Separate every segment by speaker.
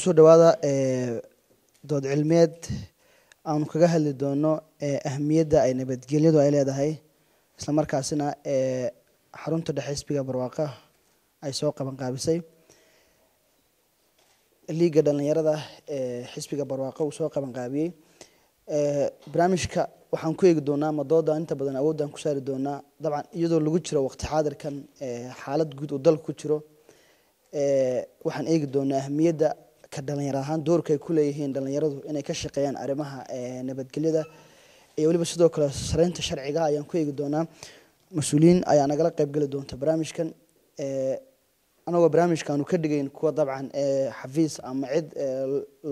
Speaker 1: kusoo dhawaada eh, dood cilmeed aanu kaga hadli doono eh, ahmiyadda ay nabadgelyadu ay leedahay isla markaasina eh, xarunta dhexe xisbiga barwaaqa ay soo qabanqaabisay liiga dhalinyarada xisbiga barwaaqo uu soo qabanqaabiyey barnaamijka waxaan ku eegi doonaa ama dooda inta badan awoodaan ku saari doonaa dabcan iyadoo lagu jiro waqti xaadirkan xaalad guud uu dalku ku jiro waxaan eegi doonaa ahmiyadda ka dhalinyaro ahaan doorka ku leeyihiin dhalinyaradu inay ka shaqeeyaan arrimaha eh, nabadgelyada iyo weliba sidoo kale saraynta sharciga ayaan ku eegi doonaa mas-uuliyiin ayaa nagala qaybgeli doonta barnaamijkan eh, anagoo barnaamijka ka dhigayn kuwa dabcan eh, xafiis ama cid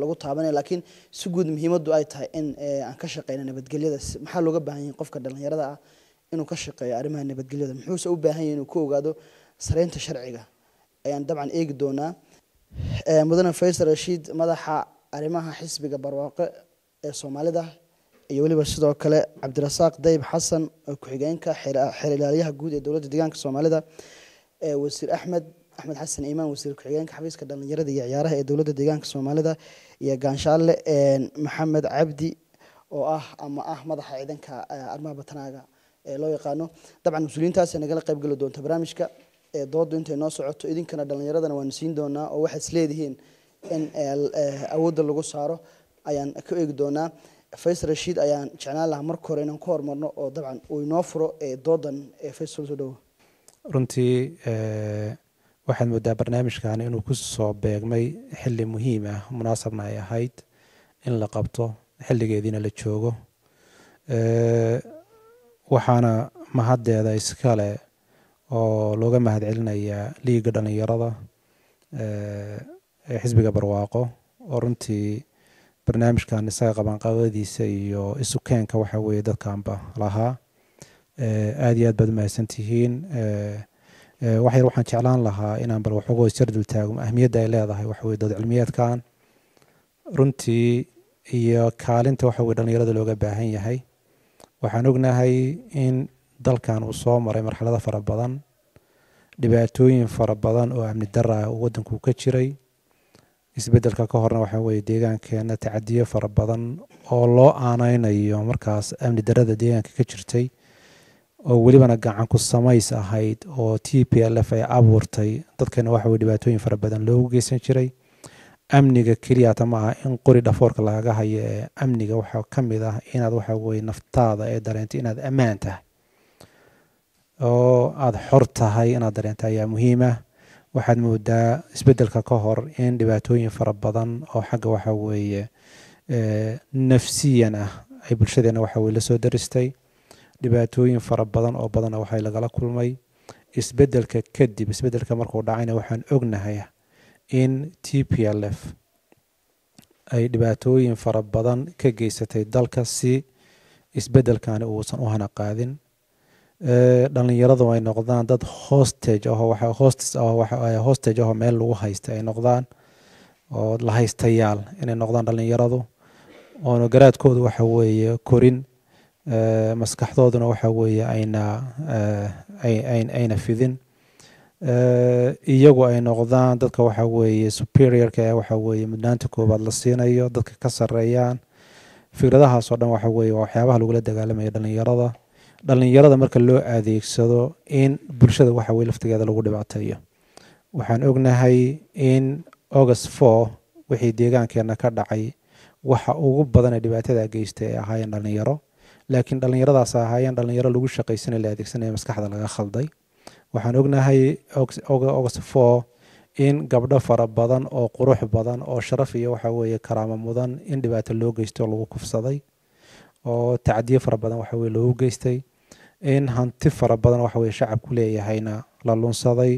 Speaker 1: lagu taabanaya laakiin si guud muhiimadu ay tahay in aan ka shaqeyna nabadgelyada maxaa looga baahan yahay qofka dhalinyarada ah inuu ka shaqeeyo arrimaha nabadgelyada muxuuse u baahan yahay inuu ku ogaado saraynta sharciga ayaan dabcan eegi doonaa mudane faysal rashiid madaxa arrimaha xisbiga barwaaqo ee soomaalida iyo weliba sidoo kale cabdirasaaq dayib xasan oo ku-xigeenka xeer ilaaliyaha guud ee dowladda deegaanka soomaalida wasiir axmed axmed xasan iimaan wasiir ku-xigeenka xafiiska dhalinyarada iyo ciyaaraha ee dowladda deegaanka soomaalida iyo gaanshaalle maxamed cabdi oo ah ama ah madaxa ciidanka arrimaha batanaaga ee loo yaqaano dabcan mas-uuliyiintaas nagala qayb geli doonta barnaamijka ee doodu intay noo socoto idinkana dhalinyaradana waanu siin doonaa oo waxaad leedihiin in awoodda lagu saaro ayaan ka eegi doonaa faysal rashiid ayaan jeclaan lahaa marka hore inaan ku horumarno oo dabcan uu inoo furo doodan faysal soo dhowo
Speaker 2: runtii waxaad moodaa barnaamijkan inuu ku soo beegmay xili muhiim ah munaasabna ay ahayd in la qabto xilligeediina la joogo waxaana mahaddeeda iskale oo looga mahad liiga dhallinyarada ee xisbiga barwaaqo oo runtii barnaamijkan isaga qabanqaabadiisa iyo isu keenka waxa weye dadkanba lahaa aad iyo aad baad mahadsantihiin waxyar waxaan jeclaan lahaa inaan bal waxooga hoos jar dultaago ahmiyadda ay leedahay waxaweye dood cilmiyeedkan runtii iyo kaalinta waxa weye dhalinyarada looga baahan yahay waxaan ognahay in dalkan uu soo maray marxalado fara badan dhibaatooyin fara badan oo amni dara uu waddanku ka jiray isbeddelka ka horna waxaweye deegaankeena tacadiyo fara badan oo loo aaneynayo markaas amni darada deegaanka ka jirtay oo welibana gacan ku samays ahayd oo t p l f ay abuurtay dadkana waxa weye dhibaatooyin fara badan loogu geysan jiray amniga keliyata ma aha in qori dhafoorka lagaga hayo ee amniga waxaa ka mid ah inaad waxa weye naftaada ee dareento inaad ammaan tahay oo aada xor tahay inaad dareento ayaa muhiima ah. waxaad moodaa isbedelka ka hor in dhibaatooyin fara badan oo xagga waxa weeye eh, nafsiyan ah ay bulshadeenna waxa weye la soo daristay dhibaatooyin fara badan oo badana waxay lagala kulmay isbedelka kadib isbedelka markuu dhacayna waxaan ognahay in t p l f ay dhibaatooyin fara badan ka geysatay dalka si isbedelkani uusan u qaadin dhallinyaradu ay noqdaan dad hostage aho ah hostage aho meel lagu haysta ay noqdaan oo la haystayaal inay noqdaan dhallinyaradu oona garaadkoodu waxa weeye korin maskaxdooduna waxa weeye ayna ayna fidin iyagu ay noqdaan dadka waxa weeye superiorka ee waxa weeye mudnaanta koowaad la siinayo dadka ka sarreeyaan fikradahaasoo dhan waxa weeye waa waxyaabaha lagula dagaalamayo dhallinyarada dhallinyarada marka loo adeegsado in bulshada waxa weye laftigeeda lagu dhibaateeyo waxaan ognahay in august for wixii deegaankeena ka dhacay waxa ugu badan dhibaatada geystay ay ahaayeen dhallinyaro laakiin dhallinyaradaas ahaayeen dhallinyaro lagu shaqaysana la adeegsanaya maskaxda laga khalday waxaan ognahay august for in gabdho fara badan oo qurux badan oo sharaf iyo waxa weeye karaamo mudan in dhibaato loo geysto lagu kufsaday oo tacdiyo fara badan waxa weye loogu geystay in hanti fara badan waxa weye shacabku leeyahayna la lunsaday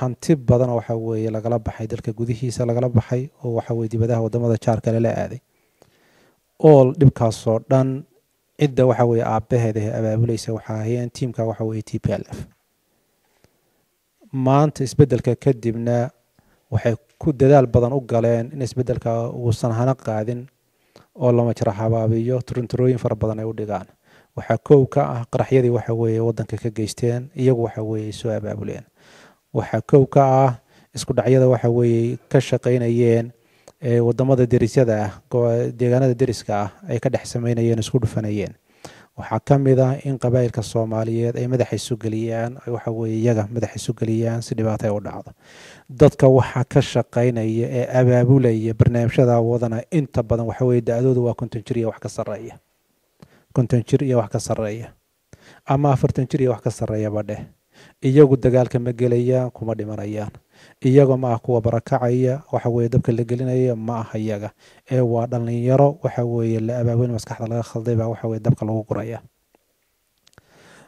Speaker 2: hanti badan waxa weeye lagala baxay dalka gudihiisa lagala baxay oo waxa weye dibadaha waddamada jaarka lala aaday ool dhibkaasoo dhan cidda waxa weye aabbaheed ahe abaabulaysa waxaa ahayeen tiimka waxa weye t p l f maanta isbedelka kadibna waxay ku dadaal badan u galeen in isbedelka uusan hana qaadin oo lama jara turunturooyin fara badan ay u dhigaan waxaa koow ka ah qaraxyadii waxa weeye waddanka ka geysteen iyagu waxa weeye soo abaabuleen waxaa koow ka ah isku dhacyada waxa weeye ka shaqaynayeen wadamada derisyada ah deegaanada deriska ah ay ka dhex sameynayeen isku dhufanayeen waxaa ka mid ah in qabaa'ilka soomaaliyeed ay madaxa geliyaan waxa weye iyaga madaxa geliyaan si dhibaatay u dhacdo dadka waxaa ka shaqaynaya ee abaabulaya barnaamijyada awoodana inta badan waxa weye da doodu waa konton jir iyo wax ka sarreeya konton jir iyo wax ka sarreeya ama afartan jir iyo wax ka sarreeyaba dheh iyagu dagaalka ma gelayaan kuma dhimanayaan iyaga ma ah kuwa barakacaya waxa dabka la gelinaya ma ah iyaga ee waa dhalinyaro waxa weeye la abaaweyn maskaxda laga khalday baa waxa dabka lagu guraya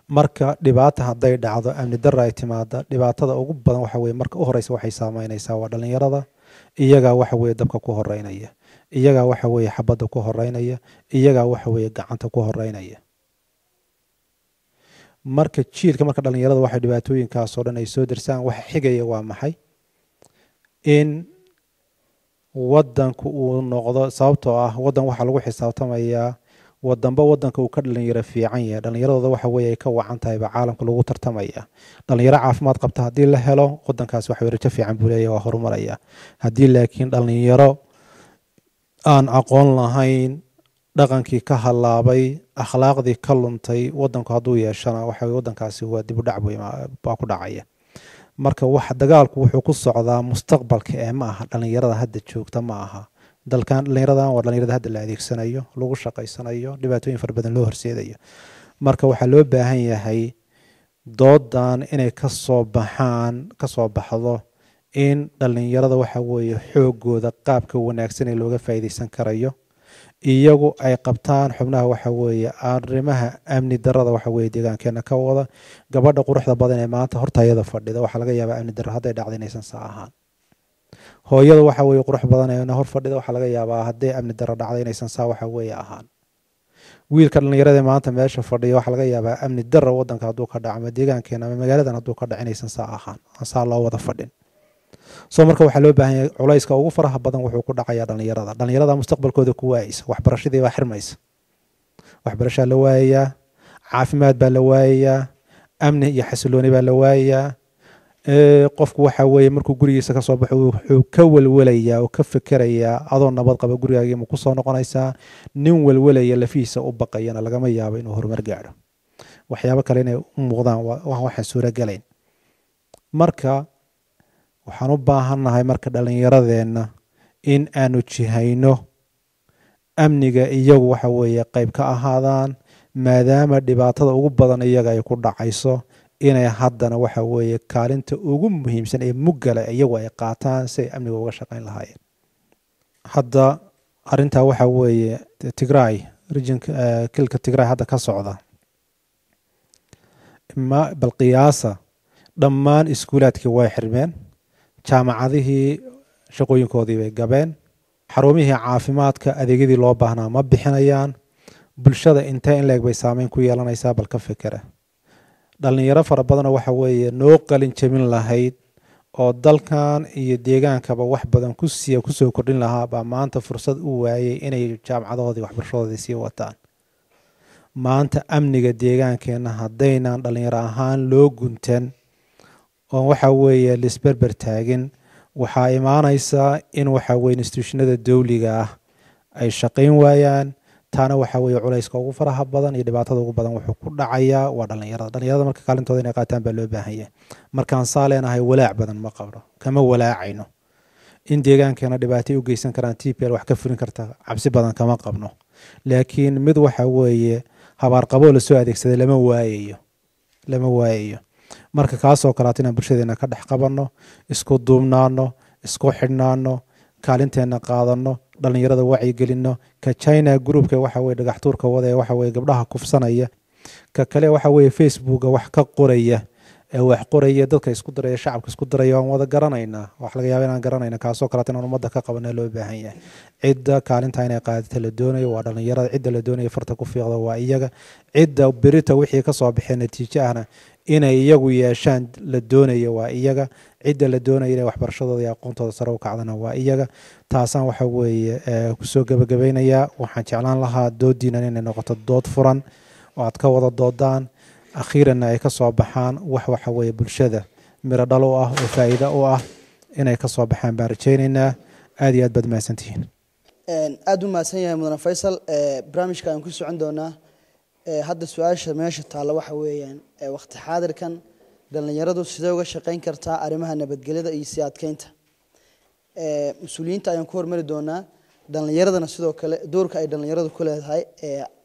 Speaker 2: marka dhibaata hadday dhacdo amni dara ay timaada dhibaatada ugu badan waxa marka u horeysa waxay saameynaysaa waa dhallinyarada iyagaa waxa dabka ku horeynaya iyagaa waxa weye ku horeynaya iyagaa waxa gacanta ku horeynaya marka jiilka marka dhallinyarada waxay dhibaatooyinkaasoo dhan ay soo dirsaan waxa xigaya waa maxay in wadanku uu noqdo sababtoo ah wadan waxaa lagu xisaabtamayaa wadanba wadanka uu ka dhalinyaro fiican yahay dhalinyaradooda waxa wey ay ka wacan tahay caalamka lagu tartamaya dhalinyaro caafimaad qabta haddii la helo wadankaas wax rajo fiican buu leeya waa horumaraya haddii laakiin dhalinyaro aan aqoon lahayn dhaqankii ka halaabay akhlaaqdii ka luntay wadanku hadduu yeeshana waxa wadankaasi waa dib u dhac baa ku dhacaya marka wax dagaalku wuxuu ku socdaa mustaqbalka ee ma aha dhallinyarada hadda joogta ma aha dalkan dhallinyaradan waa dhallinyarada hadda la adeegsanayo lagu shaqaysanayo dhibaatooyin fara badan loo horseedayo marka waxaa loo baahan yahay doodan inay kasoo baxaan kasoo baxdo in dhallinyarada waxa weeye xoogooda qaabka wanaagsan ee looga faa'iideysan karayo iyagu ay qabtaan xubnaha waxa weeye arrimaha amni darada waxa weye deegaankeena ka wada gabadha quruxda badan ee maanta hortayada fadhida waxaa laga yaabaa amni dara hadday dhacda inaysan saa ahaan hooyada waxa weye qurux badan ee hor fadhida waxaa laga yaabaa hadday amni dara dhacda inaysan saa waxa weeye ahaan wiilka dhallinyarada maanta meesha fadhiya waxaa laga yaabaa amni dara wadanka hadduu ka dhaco ama deegaankeena ama magaaladan hadduu ka dhaco inaysan saa ahaan saa loo wada fadhin so marka waxaa loo baahan culayska ugu faraha badan wuxuu ku dhacayaa dhallinyarada dhallinyarada mustaqbalkooda ku waayeysa waxbarashadii baa xirmaysa waxbarashaa la waayayaa caafimaad baa la waayayaa amni iyo xasilooni baa la waayayaa qofku waxa weeye markuu gurigiisa ka soo baxo wuxuu ka welwelayaa oo ka fekerayaa adoo nabad qaba gurigaaga ma ku noqonaysaa nin welwelaya lafihiisa u baqayana lagama yaabo inuu horumar gaadho waxyaabo kale inay u muuqdaan waxaan suuragelayn marka waxaan u baahannahay marka dhallinyaradeenna in aanu jihayno amniga iyagu waxa weeye qayb ka ahaadaan maadaama dhibaatada ugu badan iyaga ay ku dhacayso inay haddana waxa weeye kaalinta ugu muhiimsan ee muggala iyagu ay qaataan si ay amniga uga shaqayn lahaayeen hadda arintaa waxa weeye tigray rijinka eh, kilka tigray hadda ka socda balqiyaasa dhammaan iskuulaadkii way xirmeen jaamacadihii shaqooyinkoodii bay gabeen xarumihii caafimaadka adeegyadii loo baahnaa ma bixinayaan bulshada intee in leeg bay saameyn ku yeelanaysaa bal ka fekera dhallinyaro fara badanoo waxa weeye noo qalin jabin lahayd oo dalkan iyo deegaankaba wax badan kusiya kusoo kordhin lahaa baa maanta fursad u waayay inay jaamacadahoodii waxbarashadoodii sii wataan maanta amniga deegaankeenna haddaynan dhallinyaro ahaan loo guntan oon waxa weeye laisberber taagin waxaa imaanaysaa in waxa weye instituushonada dawliga ah ay shaqayn waayaan taana waxa weye culayska ugu faraha badan iyo dhibaatada ugu badan wuxuu ku dhacayaa waa dhallinyarada dhallinyarada marka kaalintooda inay qaataan baa loo baahan yahay markaan saa leenahay walaac badan ma qabno kama walaacayno in deegaankeena dhibaatay u geysan karaan t p l wax ka furin karta cabsi badan kama qabno laakiin mid waxa weeye habaarqaboo lasoo adeegsaday lama waayayo lama waayayo marka kaasoo kaleato inaan bulshadeena ka dhex qabanno isku duubnaano isku xidhnaano kaalinteena qaadano dhalinyarada wacyigelinno ka china groupka waxa weye dhagaxtuurka wada waxa weye gabdhaha kufsanaya ka kale waxa facebooka wax ka qoraya ee wax qoraya dadka isku daraya shacabka isku daraya waan wada garanaynaa wax laga yaaba inaan garanayna kaasoo kaleato inaan ummadda ka qabana loo baahan yahay cidda kaalinta inay qaadata la doonayo waa dhalinyarada cidda la doonaya farta ku fiiqda waa iyaga cidda berita wixii kasoo baxee natiijo ahna inay iyagu yeeshaan la doonaya waa iyaga cidda la doonaya inay waxbarashadooda aqoontooda sare u kacdana waa iyaga taasaan waxa weeye eh, kusoo gebagabaynayaa waxaan jeclaan lahaa doodiinan inay noqoto dood furan oo aad ka wada doodaan akhiiranna ay kasoo baxaan wax waxa weeye bulshada miro dhal u ah oo faa'iido u ah inay kasoo soo baxaan baan rajaynaynaa aad iyo aad baad mahadsantihiin
Speaker 1: aada u mahadsan yahay mudane faysal eh, barnaamijka aan ku socon doonaa hadda su-aasha meesha taalla waxa weeyaan wakhti xaadirkan dhallinyaradu sidee uga shaqayn kartaa arrimaha nabadgelyada iyo sii adkeynta mas-uuliyiinta ayaan ku hormari doonaa dhallinyaradana sidoo kale doorka ay dhallinyaradu ku leedahay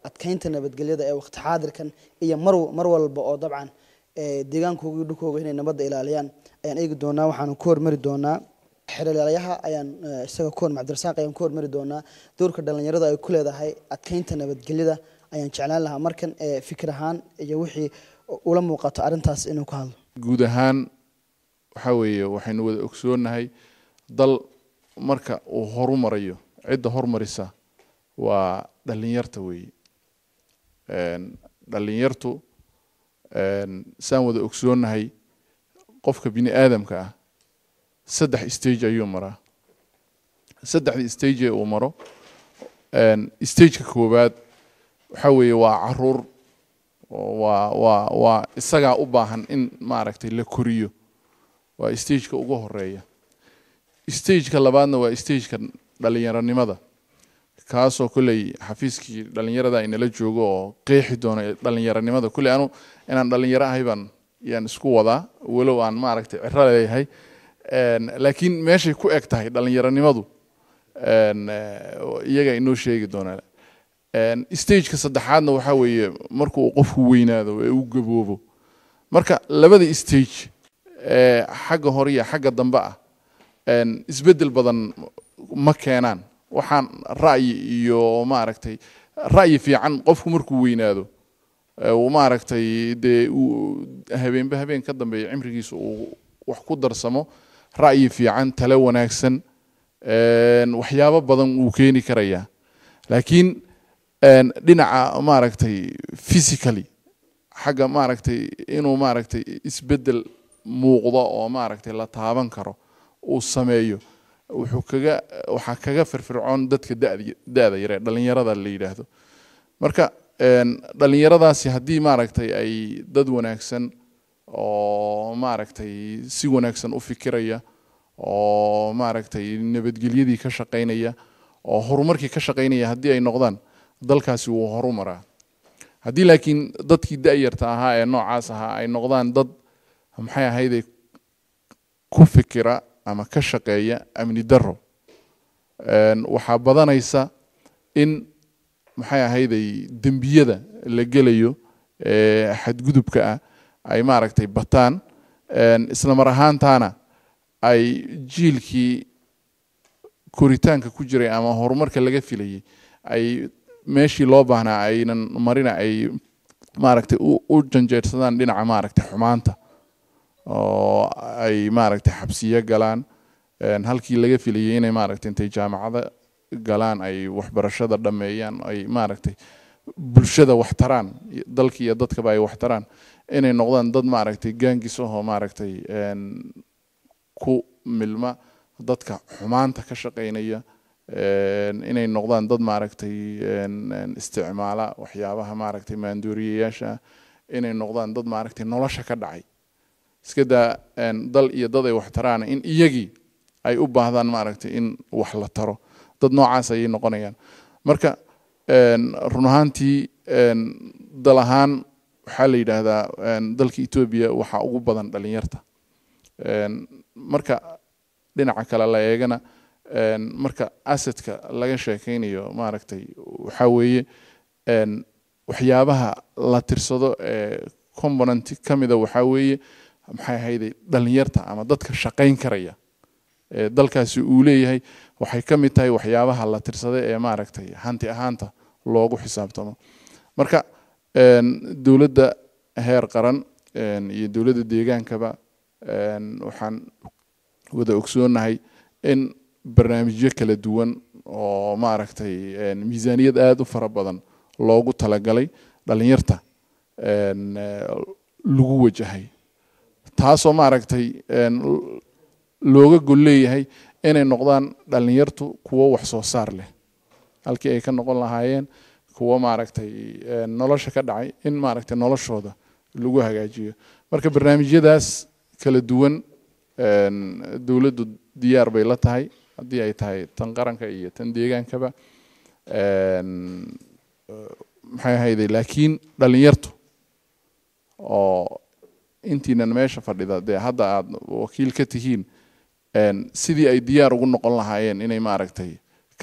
Speaker 1: adkeynta nabadgelyada ee wakhti xaadirkan iyo mar mar walba oo dabcan deegaankooga iyo dhulkooga inay nabadda ilaaliyaan ayaan eegi doonaa waxaanu ku hormari doonaa xiriiryaalayaha ayaan isaga ku hor macabdirasaaq ayaan ku hormari doonaa doorka dhallinyaradu ay ku leedahay adkeynta nabadgelyada ayaan jeclaan lahaa markan eh, fikir ahaan iyo wixii ula muuqato arintaas inuu ka hadlo
Speaker 3: guud ahaan waxaa weeye waxaynu wada ogsoonnahay dal marka uu horumarayo cidda horumarisa waa dhalinyarta weeye dhalinyartu saan wada ogsoonnahay qofka bini aadamka ah saddex stage ayuu maraa saddexda stage ee uu maro stageka koowaad waxaa weeye waa caruur waa waa waa isagaa u baahan in maaragtay la koriyo waa stageka ugu horeeya stageka labaadna waa stageka dhalinyaronimada kaasoo kolley xafiiskii dhalinyarada inala joogo oo qeexi doono dhalinyaronimada kulley anu inaan dhalinyaro ahay baan yaan isku wadaa walow aan maaragtay ciro leeyahay laakiin meeshay ku eg tahay dhalinyaronimadu iyaga inoo sheegi doonaa stageka saddexaadna waxaa weeye markuu qofku weynaado ee u gaboobo marka labada stage xagga hore iyo xagga dambe ah isbeddel badan ma keenaan waxaan ra'yi iyo maaragtay ra'yi fiican qofku markuu weynaado maaragtay dee habeenba habeen ka dambeeya cimrigiisa uu wax ku darsamo ra'yi fiican tale wanaagsan waxyaabo badan uu keeni karayaa laakiin dhinaca maaragtay physically xagga maaragtay inuu maaragtay isbedel muuqdo oo maaragtay la taaban karo uu sameeyo wuxuu kaga waxaa kaga firfircoon dadka dad da-da yaree dhalinyarada la yidhaahdo marka dhalinyaradaasi haddii maaragtay ay dad wanaagsan oo maaragtay si wanaagsan u fikiraya oo maaragtay nabadgelyadii ka shaqaynaya oo horumarkii ka shaqaynaya haddii ay noqdaan dalkaasi wuu horu maraa haddii laakiin dadkii da-yarta ahaa ee noocaas ahaa ay noqdaan dad maxay ahayde ku fikira ama ka shaqeeya amni daro waxaa badanaysa in maxay ahayday dembiyada la gelayo xadgudubka ah ay maaragtay bataan islamar mar ahaantaana ay jiilkii koritaanka ku jiray ama horumarka laga filayay ay meeshii loo baahnaa aynan marina ay maaragtay u janjeersadaan dhinaca maaragtay xumaanta oo ay maaragtay xabsiyo galaan halkii laga filayay inay maaragtay intay jaamacada galaan ay waxbarashada dhameeyaan ay maaragtay bulshada wax taraan dalkii iyo dadkaba ay wax taraan inay noqdaan dad maaragtay gaangisahoo maaragtay ku milma dadka xumaanta ka shaqaynaya inay noqdaan dad maaragtay isticmaala waxyaabaha maaragtay maanduuriyayaasha inay noqdaan dad maaragtay nolosha ka dhacay iskadaa dal iyo dad ay wax taraan in iyagii ay u baahdaan maaragtay in wax la taro dad noocaas ayay noqonayaan marka run ahaantii dal ahaan waxaa la yidhaahdaa dalka etoobiya waxaa ugu badan dhalinyarta marka dhinaca kale la eegana marka asedka laga sheekeynayo maaragtay waxaa weeye waxyaabaha la tirsado ee component kamida mida waxaa weeye maxay ahayday dhalinyarta ama dadka shaqayn karaya ee dalkaasi uu leeyahay waxay ka mid tahay waxyaabaha la tirsada ee maaragtay hanti ahaanta loogu xisaabtamo marka dowladda heer qaran iyo dowladda deegaankaba waxaan wada ogsoonahay in barnaamijyo kala duwan oo maaragtay miisaaniyad aada u fara badan loogu talagalay dhalinyarta lagu wajahay taasoo maaragtay looga gol leeyahay inay noqdaan dhalinyartu kuwo wax soo saar leh halkii ay ka noqon lahaayeen kuwo maaragtay nolosha ka dhacay in maaragtay noloshooda lagu hagaajiyo marka barnaamijyadaas kala duwan dowladdu diyaar bay la tahay haddii ay tahay tan qaranka iyo tan deegaankaba maxay ahayde laakiin dhalinyartu oo intiinan meesha fadhida dee hadda aada wakiil ka tihiin sidii ay diyaar ugu noqon lahaayeen inay maaragtay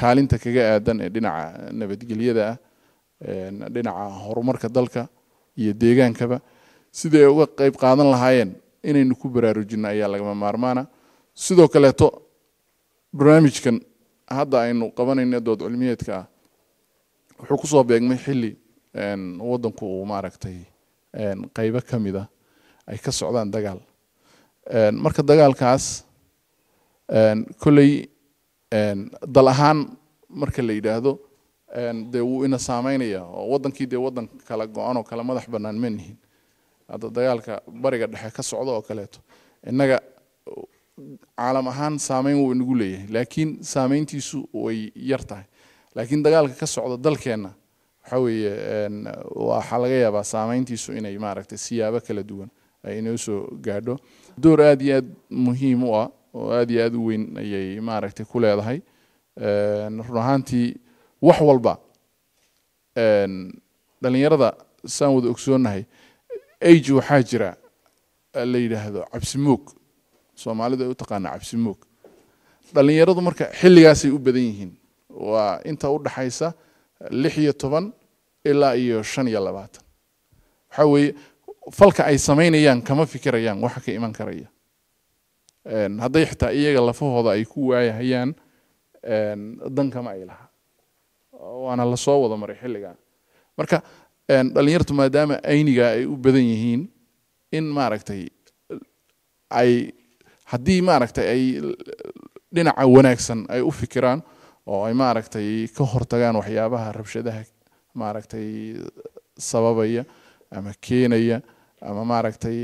Speaker 3: kaalinta kaga aadan ee dhinaca nabadgelyada ah dhinaca horumarka dalka iyo deegaankaba sidii ay uga qeyb qaadan lahaayeen inaynu ku baraarujino ayaa lagama maarmaana sidoo kaleeto barnaamijkan hadda aynu qabanayna dood cilmiyeedka ah wuxuu kusoo beegmay xili wadanku uu maaragtay qeybo ka mid ah, ay ka socdaan dagaal marka dagaalkaas kolley dal ahaan marka la yidhaahdo dee wuu ina saameynaya oo wadankii dee wadan kala go-an oo kale madax banaan ma nihin hadda dagaalka bariga dhexe ka socdo oo kaleeto innaga caalam ahaan saameyn wuu inagu leeyahay laakiin saameyntiisu way yar tahay laakiin dagaalka ka socda dalkeenna waxa weeye waxaa laga yaabaa saameyntiisu inay maaragtay siyaabo kala duwan ay inoo soo gaadho door aada iyo aada muhiim u ah oo aada iyo aada u weyn ayay maaragtay ku leedahay run ahaantii wax walba dhalinyarada saan wada ogsoonahay age waxaa jira la yidhaahdo cabsi soomaalidu ay u taqaana cabsi moog dhalinyaradu marka xilligaasay u badan yihiin waa inta u dhaxaysa lix iyo toban ilaa iyo shan iyo labaatan waxaa weeye falka ay samaynayaan kama fikirayaan waxa ka iman karaya hadday xitaa iyaga lafahooda ay ku waayahayaan dankama kama ay laha waana lasoo wada maray xilligaa marka dhalinyartu maadaama ayniga ay u badan yihiin in maaragtay ay haddii maaragtay ay dhinaca wanaagsan ay u fikiraan oo ay maaragtay ka hortagaan waxyaabaha rabshadaha maaragtay sababaya ama keenaya ama maaragtay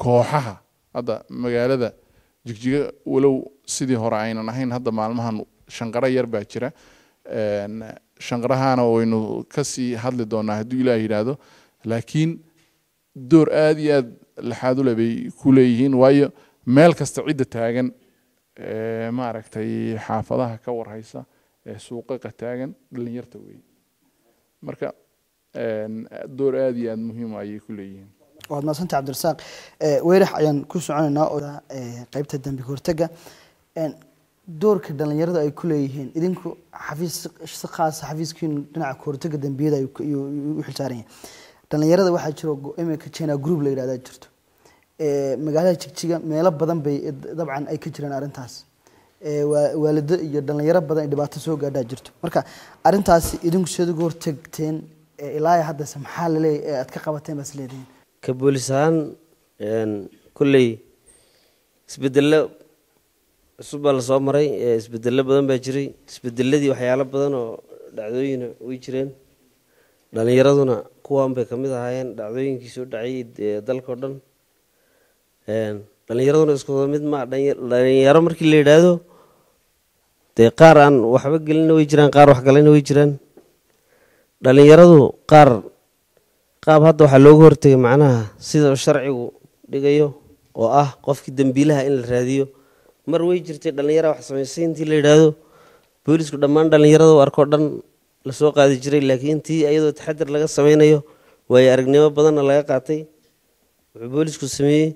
Speaker 3: kooxaha hadda magaalada jigjiga walow sidii hore aynan ahayn hadda maalmahan shanqaro yar baa jira shanqarahaana waynu kasii hadli doonaa hadduu ilaah yidhaahdo laakiin door aada iyo aada lixaadule bay ku leeyihiin waayo meel kasta cidda taagan maaragtay xaafadaha ka warhaysa ee suuqaqa taagan dhalinyarta wey marka door aad iyo aada muhiima ayay ku leeyihiin
Speaker 1: waad maadsanta cabdirasaaq weerax ayaan ku soconaynaa oo qeybta dambi hortaga doorka dhalinyarada ay ku leeyihiin idinku xafiis si khaasa xafiiskiinu dhinaca kahortaga dambiyada ayuu u xilsaaran yahay dhalinyarada waxaa jiro imika china group la yidhahda jirto magaalada jigjiga meelo badan bay dabcan ay ka jiraan arrintaas waalido iyo dhalinyaro badan ay dhibaato soo gaadhaa jirto marka arrintaas idinku seed uga hortagteen ilaa haddase maxaa laleeyahy aad ka qabateen baas leedihiin
Speaker 4: ka boolis ahaan kulley isbedelo cusub baa lasoo maray isbedelo badan baa jiray isbedeladii waxyaalo badan oo dhacdooyina way jireen dhalinyaraduna kuwan bay kamid ahaayeen dhacdooyinkii dhacay dalkao dhan dhalinyaraduna isku mid ma dhalinyaro markii la yidhaahdo dee qaar aan waxba gelina way jiraan qaar wax galana way jiraan dhalinyaradu qaar qaab hadda waxaa looga hortegay macnaha sida sharcigu dhigayo oo ah qofkii dembiilaha in la raadiyo mar way jirtay dhalinyaraha wax samaysayntii la yidhaahdo boolisku dhammaan dhalinyarada u arkoo dhan lasoo qaadi jiray laakiin tii iyadoo taxadir laga sameynayo waayo aragnimo badanna laga qaatay wuxuu boolisku sameeyey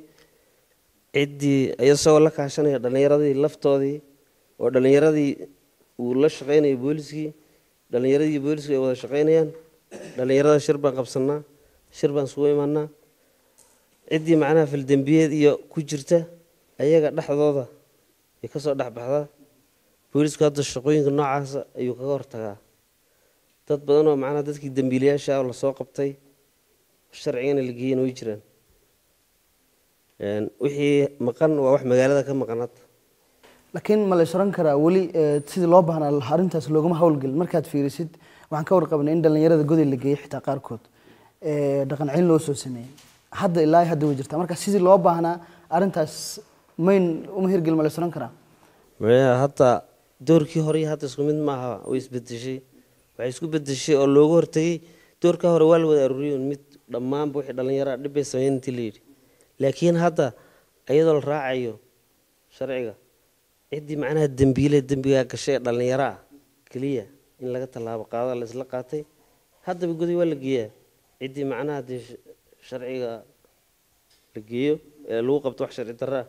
Speaker 4: ciddii isagoo la kaashanaya dhallinyaradii laftoodii oo dhallinyaradii uu la shaqeynayo booliskii dhallinyaradii booliskii ay wada shaqeynayaan dhallinyarada shir baan qabsanaa shir baan isugu imaanaa ciddii macnaha faldembiyeed iyo ku jirta ayaga dhexdooda ay kasoo dhexbaxdaa boolisku hadda shaqooyinka noocaasa ayuu kaga hortagaa dad badan oo macnaha dadkii dembiilayaasha ah lasoo qabtay sharcigana la geeyeen way jiraan wixii maqan waa wax magaalada ka maqan
Speaker 1: laakiin ma la sharan karaa weli sidii loo baahnaa arrintaas loogama howlgelin markaad fiirisid waxaan ka warqabnay in dhallinyarada goday la geeyey xitaa qaarkood dhaqan celin loo soo sameeyey hadda ilaa hadda way jirtaa marka sidii loo baahnaa arrintaas mayn uma hirgelin ma la sharan karaa
Speaker 4: maya hadda doorkii hore hadda isku mid maaha way isbedeshay waxay isku bedeshay oo looga hortagay doorka hore waa la wada aruuriyon mid dhammaanba wixii dhallinyaraa dhibbay sameyn intii la yidhi laakiin hadda iyadoo la raacayo sharciga ciddii macnaha dembiile dembigaa gashay ee dhallinyaro keliya in laga tallaabo qaado la isla qaatay haddaba goday waa la geeyaa ciddii macnaha haddii sharciga la geeyo ee lagu qabto wax sharci darra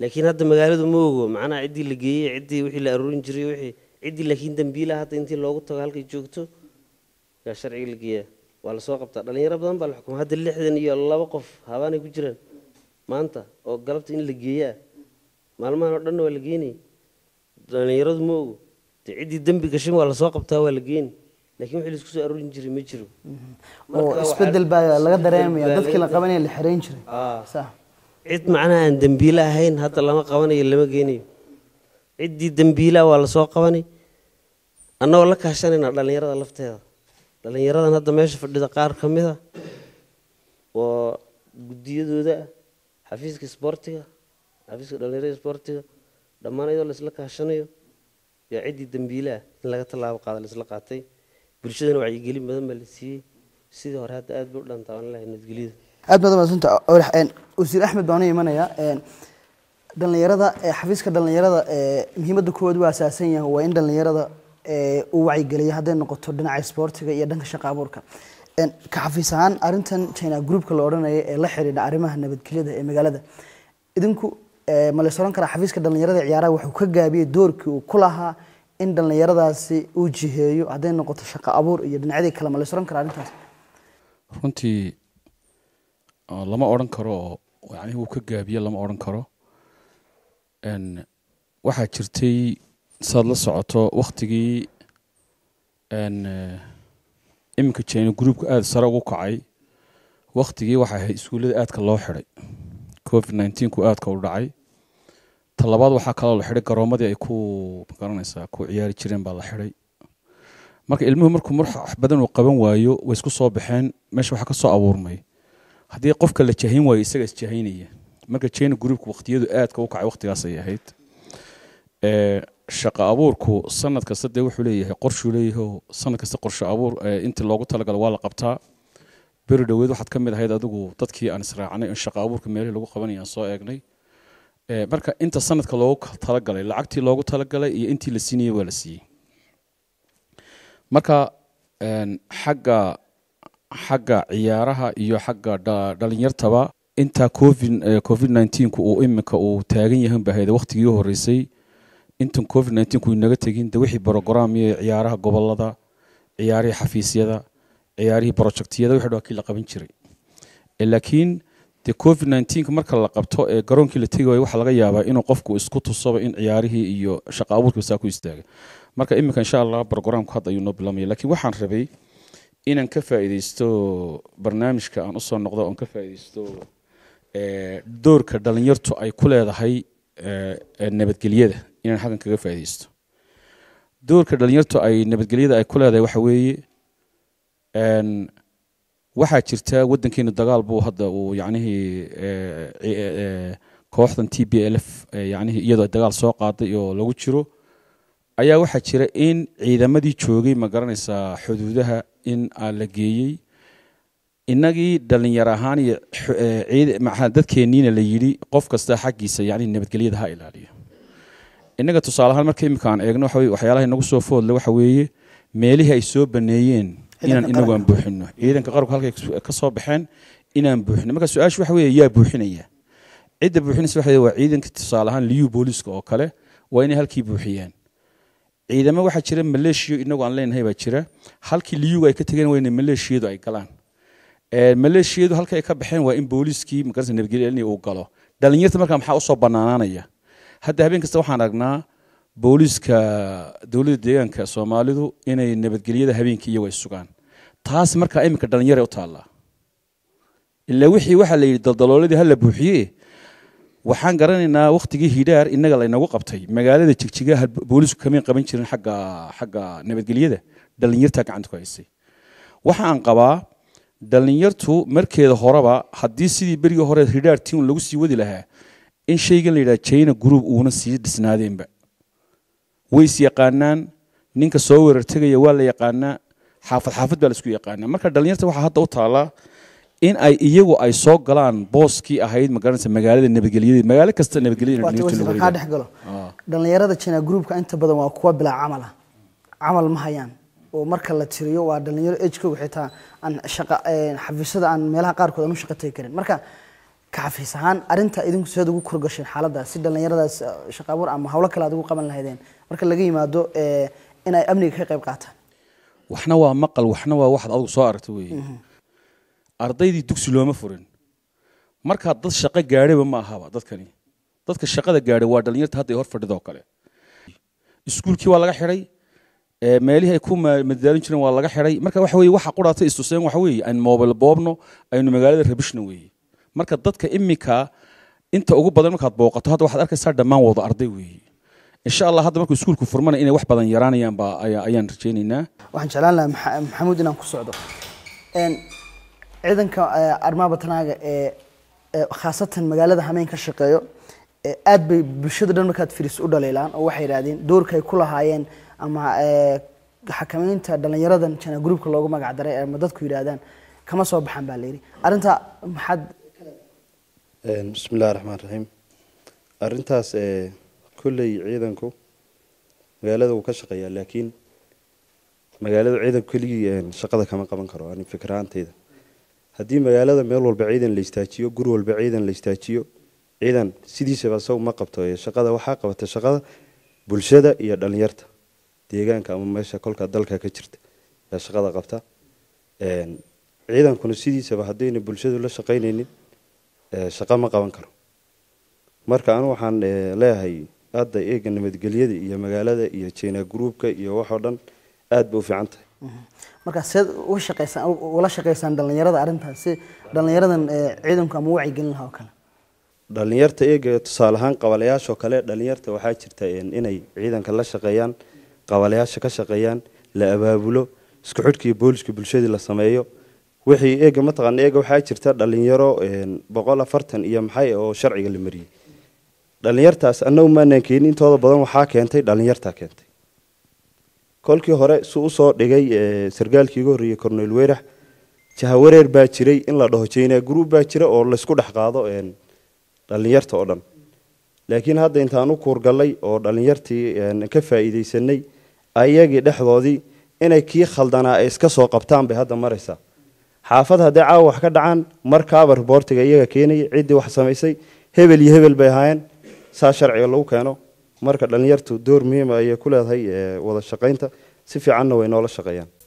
Speaker 4: laakiin hadda magaaladu ma ogo macnaha ciddii la geeyey ciddii wixii la aruurin jiray wixii ciddii laakiin dambiila hadda intii loogu tago halkay joogto yaa sharciga la geeyaa waa lasoo qabtaa dhalinyaro badan baa la xukuma hadda lixdan iyo laba qof habaanay ku jiraan maanta oo galabta in la geeyaa maalmahan oo dhanna waa la geenaya dhalinyaradu ma ogo dee ciddii dembi gashan waa lasoo qabtaa waa la geeni lakin wixii laisku soo aruurin jiray ma jiro mm-hmm. oo isbedel
Speaker 1: baa laga dareemaya dadkii la qabanaya la xereyn jiray
Speaker 4: cid macnaha aan dembiile ahayn hadda lama qabanayo lama geenayo ciddii dembiilaha waa lasoo qabanay annagoo la kaashanayna dhallinyarada lafteeda dhallinyaradan hadda meesha fadhida qaar ka mid a oo guddiyadooda ah xafiiska isboortiga xafiiska dhallinyarada isboortiga dhammaan iyadoo laisla kaashanayo yaa ciddii dembiilaah in laga tallaabo qaada laisla qaatay bulshadana wacyigelin badan baa la siiyey sidii hore hadda aad bay u dhantaa aan lehay nabadgelyada
Speaker 1: aad baad u madsanta wasiir axmed baan u imanayaa dhalinyarada xafiiska dhalinyarada muhiimada koowaad waa asaasan yahay waa in dhalinyarada uu wacyigeliyo hadday noqoto dhinaca sboortiga iyo dhanka shaqa abuurka ka xafiis ahaan arintan china groupka la odhanaya ee la xidhiidha arrimaha nabadgelyada ee magaalada idinku ma lays karaa xafiiska dhalinyarada ee ciyaaraha waxuu ka gaabiyey doorkii uu ku lahaa in dhalinyaradaasi uu jiheeyo hadday noqoto shaqa abuur iyo dhinacyadii kale ma lays karaa arrintaas
Speaker 5: runtii lama odhan karo oo yani wuu ka gaabiye lama odhan karo waxaa jirtay saad la socoto wakhtigii eh, iminka jina gruubka aada sare ugu kacay wakhtigii waxaa ahayd iskuullada aadka loo xidhay covid nineteenku aadka u dhacay talabaad waxaa kaloo la xidhay garoomadii ay ku magaranaysaa ku ciyaari jireen baa la xidhay marka ilmuhu markuu marx wax badan uu qaban waayo way isku soo baxeen meesha waxaa ka soo abuurmay haddii qofka la jahayn waayo isaga isjahaynaya marka jena groupka wakhtiyadu aadka u kacay wakhtigaasay ahayd shaqa abuurku sanad kasta dee wuxuu leeyahay qorshuu leeyahay sanad kasta qorsho abuur intii loogu talagalo waa la qabtaa beri dhoweed waxaad ka mid ahayd adigu dadkii aan israacnay in shaqa abuurka meelihii lagu qabanaya aan soo eegnay marka inta sanadka loogu talagalay lacagtii loogu talagalay iyo intii la siinayey waa la siiyey marka xagga xagga ciyaaraha iyo xagga dhalinyartaba inta covid eh, nneteen-ku uu imika uu taagan yahan ba hayda wakhtigii horeysay intan covid nneteen inaga tegin de wixii brograamya ciyaaraha gobolada ciyaarihii xafiisyada ciyaarihii projectiyada wixii dhaa kii la qaban jiray eh, laakiin de covid nneteen marka la qabto ee eh, garoonkii la tegi waayo waxaa laga yaabaa inuu qofku isku tusaba in ciyaarihii iyo shaqa abuurkiiba saa ku istaaga marka imika insha allah brograamku hadda ayuu noo bilaamaya lakiin waxaan rabay inaan ka faa'iidaysto barnaamijka aan usoo noqdo oon ka faa'iidaysto doorka dhalinyartu ay ku leedahay nabadgelyada inaan xaggan kaga faa'idaysto doorka dhalinyartu ay nabadgelyada ay ku leedahay waxa weeye waxaa jirta waddankeenu dagaal buu hadda uu yacnihii kooxdan t b l f yacnihii iyadoo dagaal soo qaaday oo lagu jiro ayaa waxaa jira in ciidamadii joogay ma garanaysaa xuduudaha in la geeyey inagii dhalinyar ahaan iyo dadkeenniina la yidhi qof kasta xaggiisa yani nabadgelyada ha ilaaliyo innaga tusaaleahaan marka iminkaan eegno waxa waxyaalaha inagu soo foodle waxa weeye meelihii ay soo baneeyeen inaan inagu aan buuxino ciidanka qarabka halkay ka soo baxeen inaan buuxino marka su-aashu waxa weeye yaa buuxinaya cidda buuxinaysa waxa waa ciidanka tusaale ahaan liyu booliiska oo kale waa inay halkii buuxiyeen ciidamo waxaa jira maleeshiyo inagu aan leenahay baa jira halkii liyuga ay ka tegeen waa inay maleeshiyadu ay galaan maleeshiyadu halka ay ka baxeen waa in booliiskii magarasa nabadgelyalinii uu galo dhalinyarta markaa maxaa usoo bannaanaanaya hadda habeen kasta waxaan aragnaa booliiska dowladda deegaanka soomaalidu inay nabadgelyada habeenkii iyagu ay sugaan taas markaa iminka dhallinyaray u taallaa ilaa wixii waxaa la yidhi daldalooladii hala buuxiye waxaan garanaynaa wakhtigii hidhaar innaga laynagu qabtay magaalada jigjigaha boolisku kamay qaban jirin xagga xagga nabadgelyada dhalinyartaa gacanta ku haysay waxaan qabaa dhallinyartu markeeda horeba haddii sidii berigii hore hidhaartiin lagu sii wadi lahaa in shaygan la yidhaha jina groub uuna sii dhisnaadeenba way is yaqaanaan ninka soo weerar tegaya waa la yaqaanaa xaafad xaafad baa laisku yaqaanaa marka dhallinyarta waxaa hadda u taallaa in ay iyagu ay soo galaan booskii ahayd magaranaysa magaalada nabadgelyada magaalo kasta nabadgelyada
Speaker 1: dhalinyarada jina groupka inta badan waa kuwa bilaa camala camal ma hayaan oo marka la tiriyo waa dhalinyaro ejkow xitaa aan shaqa xafiisyada aan meelaha qaarkood aan u shaqatay karin marka ka xafiis ahaan arrinta idinku seed ugu korgasheen xaaladaas si dhallinyaradaas uh, shaqa ama howlo kale aad ugu qaban lahaydeen marka laga yimaado eh, inay amniga ka qayb qaataan
Speaker 5: waxna waa maqal waxna waa waxaad adugu soo aragta weeye mhm. ardaydii dugsi looma furin markaa dad shaqo gaadhaba ma ahaba dadkani dadka shaqada gaadhay waa dhalinyarta hadda ay hor fadhidoo kale iskuulkii waa laga xidhay meelihii ay ku madadaalin jireen waa laga xiday marka waxa weye waxa quraatay istuseen waxa weeye aynu mobil boobno aynu magaalada rabishna weeye marka dadka iminka inta ugu badan markaad booqato hadda waxaad arkaysaa dhammaan wada arday weeye insha allah hadda markuu iskuulku furmana inay wax badan yaraanayaan baa ayaan rajaynaynaa
Speaker 1: waxaan jeclaan lahaa maxamuud inaan ku socdo ciidanka armaabatanaaga ee khaasatan magaalada hameyn ka shaqeeyo aad bay bulshada dhan markaad firis u dhaleelaan oo waxay yidhaahdeen doorka ay ku lahaayeen ama eh, xakamaynta dhalinyaradan jana groupka loogu magac ama eh, dadku yidhaahdaan kama soo baxaan baa layidhi arrinta maxaad
Speaker 6: eh, bismi illahi raxmaan raxiim arrintaas kolley ciidanku magaalada wuu ka shaqeeyaa laakiin magaalada ciidanku keligii shaqada kama qaban karo ani fikraantayda haddii magaalada meel walba ciidan la istaajiyo gur walba ciidan la istaajiyo ciidan sidiisaba isagu ma qabto shaqada waxaa qabata shaqada bulshada iyo dhalinyarta deegaanka ama meesha kolka dalka ka jirta yaa shaqada qabta ciidankuna sidiisaba haddayna bulshadu la shaqaynaynin shaqa ma qaban karo marka anu waxaan leeyahay hadda eega nabadgelyada iyo magaalada iyo jina groupka iyo waxoo dhan aad ba u fiican tahay uhuh.
Speaker 1: markaa seed ula shaqaysaan dhallinyarada arrintaas si dhallinyaradan ciidanku ama wacyigelin laha oo kale
Speaker 6: dhallinyarta eega tusaale ahaan qabalayaashoo kale dhallinyarta waxaa jirta inay ciidanka la shaqeeyaan qabaalayaasha ka shaqeeyaan la abaabulo isku xidhkii booliska bulshadii la sameeyo wixii eega mataqaana eega waxaa jirta dhalinyaro boqol afartan iyo maxay oo sharciga la mariyey dhalinyartaas annagu maanaan keenin intooda badan waxaa keentay dhalinyartaa keentay kolkii hore su usoo dhigay sargaalkii iga horreeyey cornel werax jahawareer baa jiray in la dhaho jeyna gurub baa jira oo laysku dhex qaado dhalinyarta oo dhan laakiin hadda intaan u kuurgalay oo dhalinyartii ka faa'iidaysanay ayagii dhexdoodii inay kii khaldanaa ay iska soo qabtaan bay hadda maraysaa xaafad hadday caawa wax ka dhacaan markaaba riboortiga iyaga keenaya ciddii wax samaysay hebel iyo hebel bay ahaayeen saa sharciga lagu keeno marka dhallinyartu door muhiima ah ayay ku leedahay eh, wada shaqaynta si fiicanna way noola shaqeeyaan